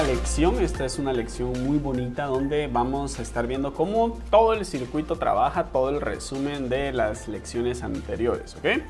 lección, esta es una lección muy bonita donde vamos a estar viendo cómo todo el circuito trabaja, todo el resumen de las lecciones anteriores, ¿ok?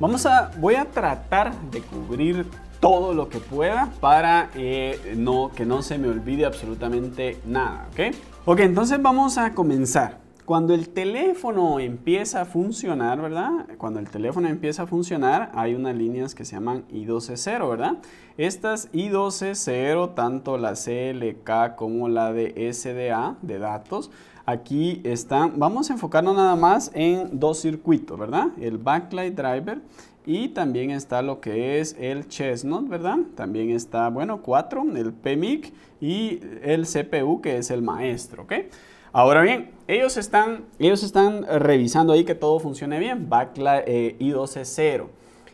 Vamos a, voy a tratar de cubrir todo lo que pueda para eh, no, que no se me olvide absolutamente nada, ¿ok? Ok, entonces vamos a comenzar. Cuando el teléfono empieza a funcionar, ¿verdad? Cuando el teléfono empieza a funcionar, hay unas líneas que se llaman I12.0, ¿verdad? Estas I12.0, tanto la CLK como la de SDA, de datos, aquí están, vamos a enfocarnos nada más en dos circuitos, ¿verdad? El backlight driver y también está lo que es el chestnut, ¿verdad? También está, bueno, 4, el PMIC y el CPU que es el maestro, ¿ok? Ahora bien, ellos están, ellos están eh, revisando ahí que todo funcione bien. Backla eh, I12.0.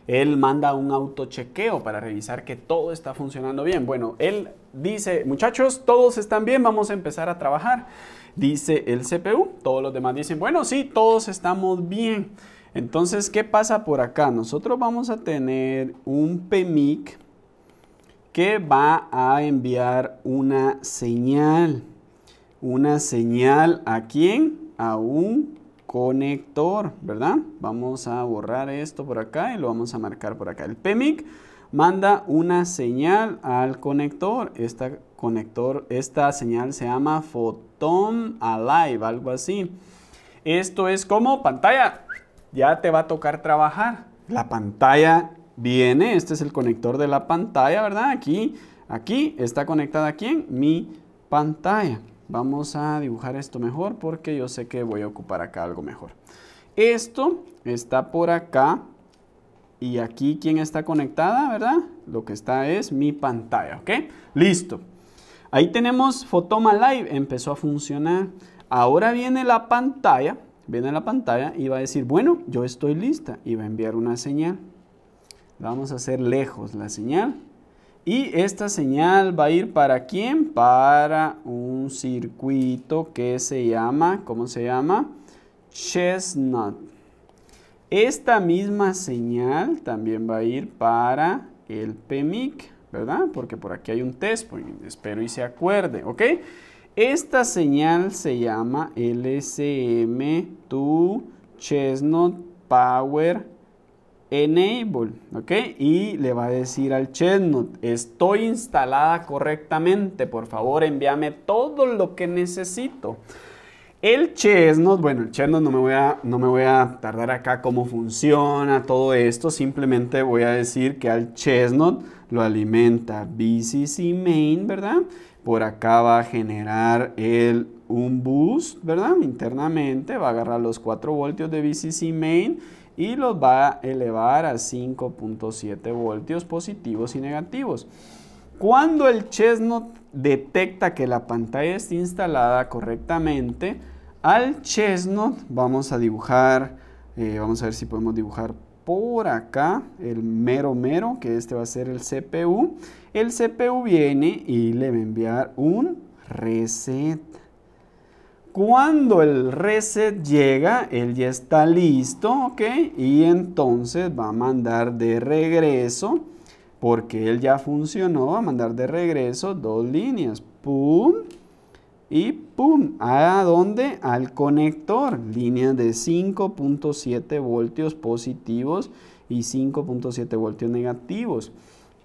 Él manda un autochequeo para revisar que todo está funcionando bien. Bueno, él dice, muchachos, todos están bien, vamos a empezar a trabajar. Dice el CPU. Todos los demás dicen, bueno, sí, todos estamos bien. Entonces, ¿qué pasa por acá? Nosotros vamos a tener un PMIC que va a enviar una señal una señal a quién? A un conector, ¿verdad? Vamos a borrar esto por acá y lo vamos a marcar por acá. El PMIC manda una señal al conector. Esta, conector, esta señal se llama Photon Alive, algo así. Esto es como pantalla. Ya te va a tocar trabajar. La pantalla viene, este es el conector de la pantalla, ¿verdad? Aquí, aquí está conectada ¿quién? Mi pantalla. Vamos a dibujar esto mejor porque yo sé que voy a ocupar acá algo mejor. Esto está por acá. Y aquí, ¿quién está conectada, verdad? Lo que está es mi pantalla, ¿ok? Listo. Ahí tenemos Fotoma Live. Empezó a funcionar. Ahora viene la pantalla. Viene la pantalla y va a decir, bueno, yo estoy lista. Y va a enviar una señal. Vamos a hacer lejos la señal. Y esta señal va a ir para quién? Para un circuito que se llama, ¿cómo se llama? Chestnut. Esta misma señal también va a ir para el PMIC, ¿verdad? Porque por aquí hay un test pues, espero y se acuerde, ¿ok? Esta señal se llama LSM 2 Chestnut Power enable, ¿ok? Y le va a decir al chestnut, estoy instalada correctamente, por favor envíame todo lo que necesito. El chestnut, bueno, el chestnut no me voy a, no me voy a tardar acá cómo funciona todo esto, simplemente voy a decir que al chestnut lo alimenta BCC main, ¿verdad? Por acá va a generar el, un boost, ¿verdad? Internamente va a agarrar los 4 voltios de VCC main y los va a elevar a 5.7 voltios positivos y negativos. Cuando el Chestnut detecta que la pantalla está instalada correctamente, al Chestnut vamos a dibujar, eh, vamos a ver si podemos dibujar por acá el mero mero, que este va a ser el CPU. El CPU viene y le va a enviar un reset. Cuando el reset llega, él ya está listo, ¿ok? Y entonces va a mandar de regreso, porque él ya funcionó, va a mandar de regreso dos líneas. Pum, y ¡pum! ¿A dónde? Al conector. línea de 5.7 voltios positivos y 5.7 voltios negativos.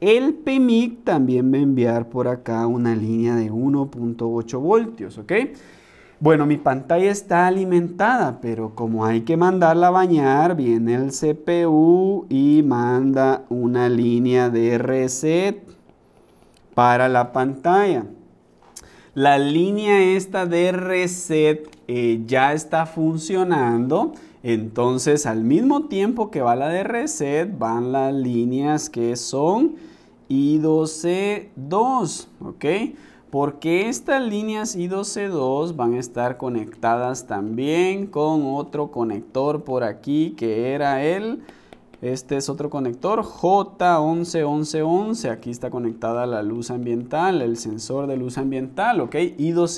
El PMIC también va a enviar por acá una línea de 1.8 voltios, Bueno, mi pantalla está alimentada, pero como hay que mandarla a bañar, viene el CPU y manda una línea de reset para la pantalla. La línea esta de reset eh, ya está funcionando. Entonces, al mismo tiempo que va la de reset, van las líneas que son i 2 ¿ok? Porque estas líneas i 2 2 van a estar conectadas también con otro conector por aquí que era el este es otro conector J11111. Aquí está conectada la luz ambiental, el sensor de luz ambiental, ¿ok? 2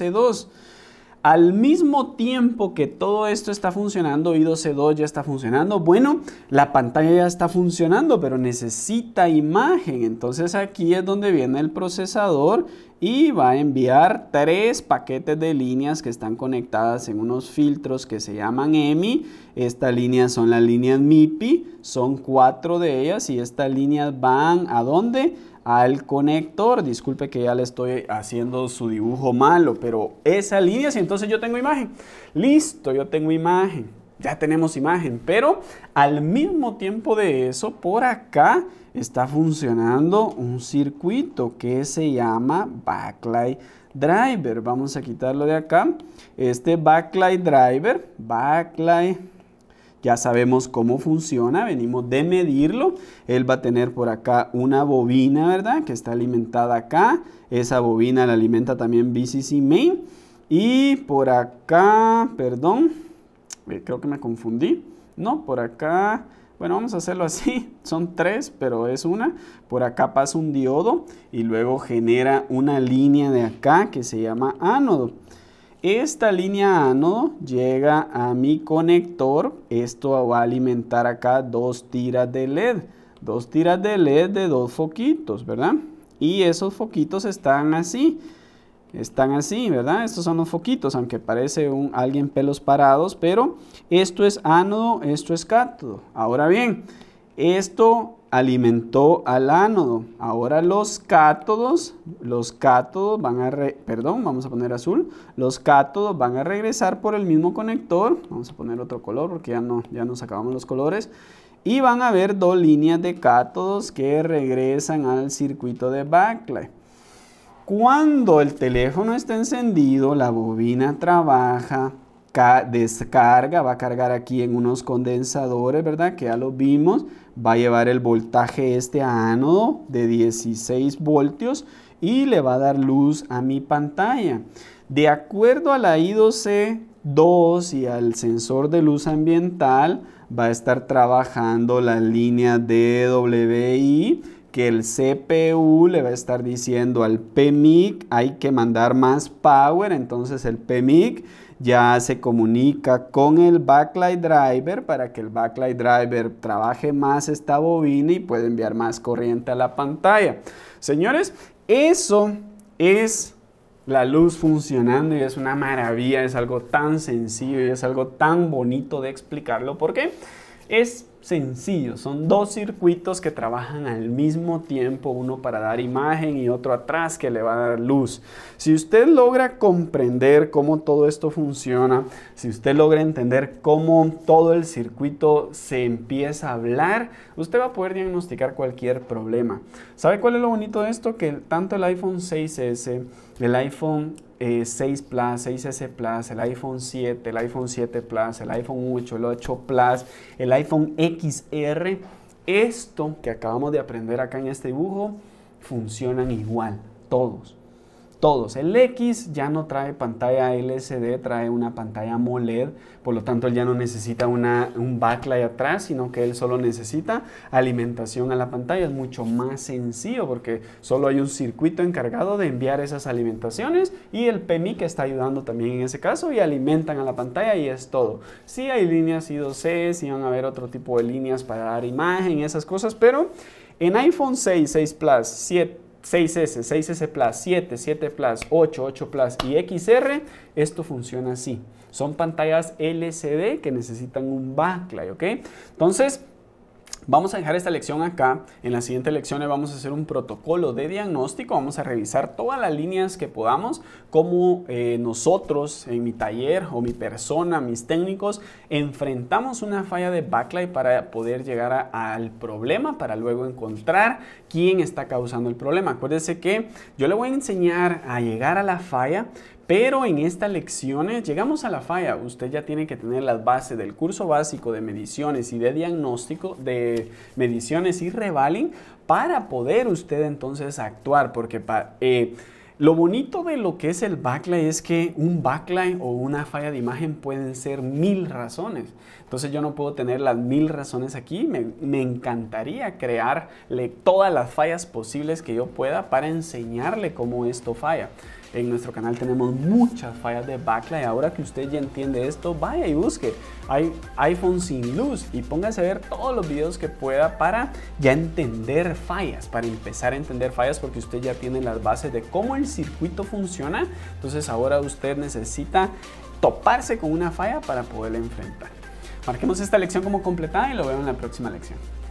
al mismo tiempo que todo esto está funcionando, i 2 ya está funcionando, bueno, la pantalla ya está funcionando, pero necesita imagen. Entonces aquí es donde viene el procesador y va a enviar tres paquetes de líneas que están conectadas en unos filtros que se llaman EMI. Estas líneas son las líneas MIPI, son cuatro de ellas y estas líneas van a dónde? al conector. Disculpe que ya le estoy haciendo su dibujo malo, pero esa línea, si entonces yo tengo imagen. Listo, yo tengo imagen. Ya tenemos imagen, pero al mismo tiempo de eso, por acá está funcionando un circuito que se llama backlight driver. Vamos a quitarlo de acá. Este backlight driver, backlight ya sabemos cómo funciona, venimos de medirlo. Él va a tener por acá una bobina, ¿verdad? Que está alimentada acá. Esa bobina la alimenta también BCC main. Y por acá, perdón, eh, creo que me confundí. No, por acá, bueno, vamos a hacerlo así. Son tres, pero es una. Por acá pasa un diodo y luego genera una línea de acá que se llama ánodo. Esta línea ánodo llega a mi conector. Esto va a alimentar acá dos tiras de LED. Dos tiras de LED de dos foquitos, ¿verdad? Y esos foquitos están así. Están así, ¿verdad? Estos son los foquitos, aunque parece un, alguien pelos parados, pero esto es ánodo, esto es cátodo. Ahora bien, esto alimentó al ánodo. Ahora los cátodos, los cátodos van a, perdón, vamos a poner azul, los cátodos van a regresar por el mismo conector, vamos a poner otro color porque ya, no, ya nos acabamos los colores, y van a haber dos líneas de cátodos que regresan al circuito de backlight. Cuando el teléfono está encendido, la bobina trabaja, descarga, va a cargar aquí en unos condensadores, ¿verdad? Que ya lo vimos, va a llevar el voltaje este a ánodo de 16 voltios y le va a dar luz a mi pantalla. De acuerdo a la I2C 2 y al sensor de luz ambiental, va a estar trabajando la línea DWI que el CPU le va a estar diciendo al PMIC hay que mandar más power, entonces el PMIC ya se comunica con el backlight driver para que el backlight driver trabaje más esta bobina y pueda enviar más corriente a la pantalla. Señores, eso es la luz funcionando y es una maravilla, es algo tan sencillo y es algo tan bonito de explicarlo porque es sencillo, son dos circuitos que trabajan al mismo tiempo, uno para dar imagen y otro atrás que le va a dar luz. Si usted logra comprender cómo todo esto funciona, si usted logra entender cómo todo el circuito se empieza a hablar, usted va a poder diagnosticar cualquier problema. ¿Sabe cuál es lo bonito de esto? Que tanto el iPhone 6S, el iPhone 6 eh, Plus, 6S Plus, el iPhone 7, el iPhone 7 Plus, el iPhone 8, el 8 Plus, el iPhone XR, esto que acabamos de aprender acá en este dibujo, funcionan igual, todos todos. El X ya no trae pantalla LCD, trae una pantalla AMOLED, por lo tanto él ya no necesita un backlight atrás, sino que él solo necesita alimentación a la pantalla. Es mucho más sencillo porque solo hay un circuito encargado de enviar esas alimentaciones y el PMI que está ayudando también en ese caso y alimentan a la pantalla y es todo. Sí hay líneas I2C, sí van a haber otro tipo de líneas para dar imagen y esas cosas, pero en iPhone 6, 6 Plus, 7, 6S, 6S Plus, 7, 7 Plus, 8, 8 Plus y XR, esto funciona así. Son pantallas LCD que necesitan un backlight, ¿ok? Entonces, Vamos a dejar esta lección acá. En las siguientes lecciones vamos a hacer un protocolo de diagnóstico. Vamos a revisar todas las líneas que podamos, cómo eh, nosotros en mi taller o mi persona, mis técnicos, enfrentamos una falla de backlight para poder llegar al problema, para luego encontrar quién está causando el problema. Acuérdense que yo le voy a enseñar a llegar a la falla, pero en estas lecciones eh, llegamos a la falla. Usted ya tiene que tener las bases del curso básico de mediciones y de diagnóstico, de mediciones y revaling, para poder usted entonces actuar. Porque eh, lo bonito de lo que es el backline es que un backline o una falla de imagen pueden ser mil razones. Entonces yo no puedo tener las mil razones aquí. me encantaría crearle todas las fallas posibles que yo pueda para enseñarle cómo esto falla. En nuestro canal tenemos muchas fallas de backlight. Ahora que usted ya entiende esto, vaya y busque. Hay iPhone sin luz y póngase a ver todos los videos que pueda para ya entender fallas, para empezar a entender fallas porque usted ya tiene las bases de cómo el circuito funciona. Entonces ahora usted necesita toparse con una falla para poderla enfrentar. Marquemos esta lección como completada y lo vemos en la próxima lección.